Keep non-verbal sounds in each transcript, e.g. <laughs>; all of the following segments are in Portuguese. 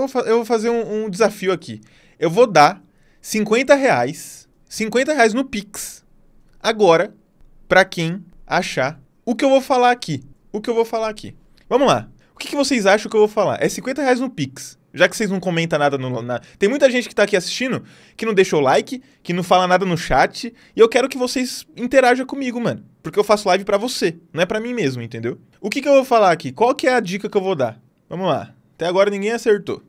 eu vou, eu vou fazer um, um, desafio aqui. Eu vou dar 50 reais, 50 reais no Pix, agora, para quem achar o que eu vou falar aqui. O que eu vou falar aqui. Vamos lá. O que, que vocês acham que eu vou falar? É 50 reais no Pix. Já que vocês não comentam nada no. Na... Tem muita gente que tá aqui assistindo que não deixou o like, que não fala nada no chat. E eu quero que vocês interajam comigo, mano. Porque eu faço live para você, não é para mim mesmo, entendeu? O que, que eu vou falar aqui? Qual que é a dica que eu vou dar? Vamos lá. Até agora ninguém acertou.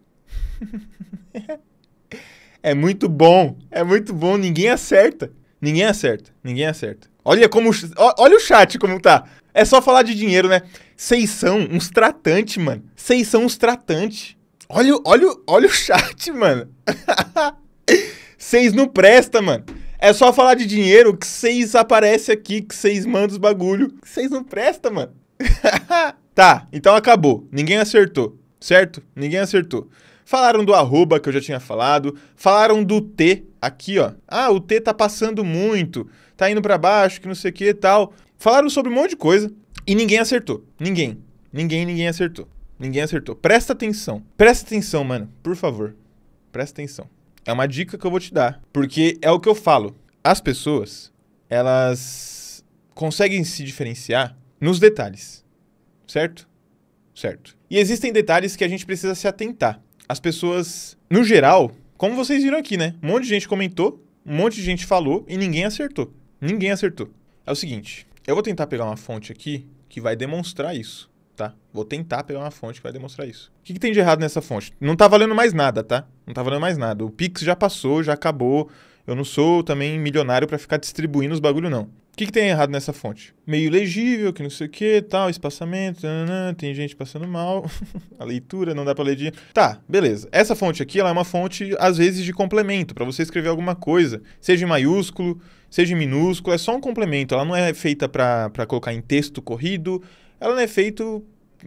<laughs> é muito bom. É muito bom. Ninguém acerta. Ninguém acerta. Ninguém acerta. Olha como. Olha o chat como tá. É só falar de dinheiro, né? Vocês são uns tratantes, mano. Vocês são uns tratantes. Olha, olha, olha o chat, mano. <laughs> Vocês não presta, mano. É só falar de dinheiro que vocês aparecem aqui, que vocês mandam os bagulho. Vocês não presta, mano. <laughs> tá, então acabou. Ninguém acertou, certo? Ninguém acertou. Falaram do arroba, que eu já tinha falado. Falaram do T, aqui, ó. Ah, o T tá passando muito, tá indo para baixo, que não sei o que e tal. Falaram sobre um monte de coisa e ninguém acertou. Ninguém. Ninguém, ninguém acertou. Ninguém acertou. Presta atenção. Presta atenção, mano. Por favor. Presta atenção. É uma dica que eu vou te dar. Porque é o que eu falo. As pessoas, elas conseguem se diferenciar nos detalhes. Certo? Certo. E existem detalhes que a gente precisa se atentar as pessoas, no geral, como vocês viram aqui, né? Um monte de gente comentou, um monte de gente falou e ninguém acertou. Ninguém acertou. É o seguinte, eu vou tentar pegar uma fonte aqui que vai demonstrar isso, tá? Vou tentar pegar uma fonte que vai demonstrar isso. O que, que tem de errado nessa fonte? Não tá valendo mais nada, tá? Não tá valendo mais nada. O Pix já passou, já acabou. Eu não sou também milionário para ficar distribuindo os bagulho, não que, que tem errado nessa fonte? Meio legível, que não sei o que, tal, espaçamento, nananã, tem gente passando mal, <laughs> a leitura, não dá pra ler de... Tá, beleza. Essa fonte aqui, ela é uma fonte, às vezes, de complemento, para você escrever alguma coisa, seja em maiúsculo, seja em minúsculo, é só um complemento, ela não é feita para colocar em texto corrido, ela não é feita,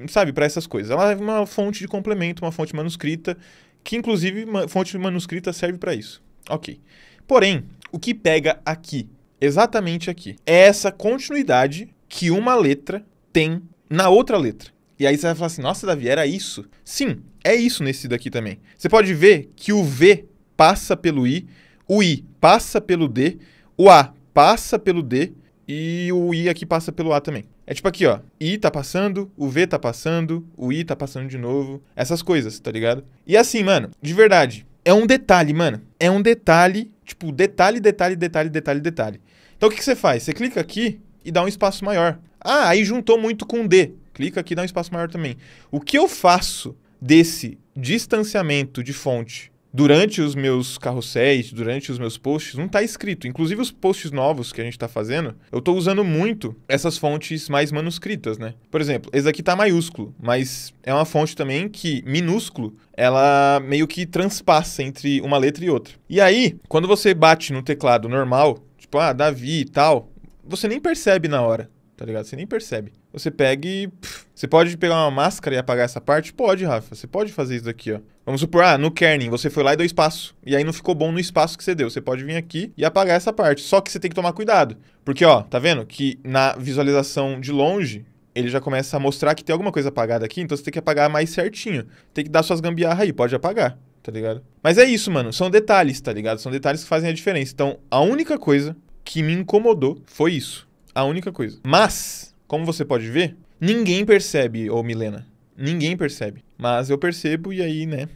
sabe, para essas coisas. Ela é uma fonte de complemento, uma fonte manuscrita, que inclusive fonte manuscrita serve para isso. Ok. Porém, o que pega aqui? exatamente aqui. É essa continuidade que uma letra tem na outra letra. E aí você vai falar assim: nossa, Davi, era isso? Sim, é isso nesse daqui também. Você pode ver que o V passa pelo I, o I passa pelo D, o A passa pelo D e o I aqui passa pelo A também. É tipo aqui, ó. I tá passando, o V tá passando, o I tá passando de novo. Essas coisas, tá ligado? E assim, mano, de verdade, é um detalhe, mano. É um detalhe tipo, detalhe, detalhe, detalhe, detalhe, detalhe. Então o que, que você faz? Você clica aqui e dá um espaço maior. Ah, aí juntou muito com D. Clica aqui e dá um espaço maior também. O que eu faço desse distanciamento de fonte durante os meus carrosséis, durante os meus posts, não está escrito. Inclusive os posts novos que a gente está fazendo, eu estou usando muito essas fontes mais manuscritas, né? Por exemplo, esse aqui está maiúsculo, mas é uma fonte também que minúsculo, ela meio que transpassa entre uma letra e outra. E aí, quando você bate no teclado normal, tipo, ah, Davi e tal, você nem percebe na hora, tá ligado? Você nem percebe você pega e. Pff, você pode pegar uma máscara e apagar essa parte? Pode, Rafa. Você pode fazer isso daqui, ó. Vamos supor, ah, no kerning, você foi lá e deu espaço. E aí não ficou bom no espaço que você deu. Você pode vir aqui e apagar essa parte. Só que você tem que tomar cuidado. Porque, ó, tá vendo? Que na visualização de longe, ele já começa a mostrar que tem alguma coisa apagada aqui. Então você tem que apagar mais certinho. Tem que dar suas gambiarra aí. Pode apagar, tá ligado? Mas é isso, mano. São detalhes, tá ligado? São detalhes que fazem a diferença. Então, a única coisa que me incomodou foi isso. A única coisa. Mas como você pode ver, ninguém percebe, ô Milena. Ninguém percebe. Mas eu percebo e aí, né?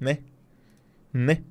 Né? Né?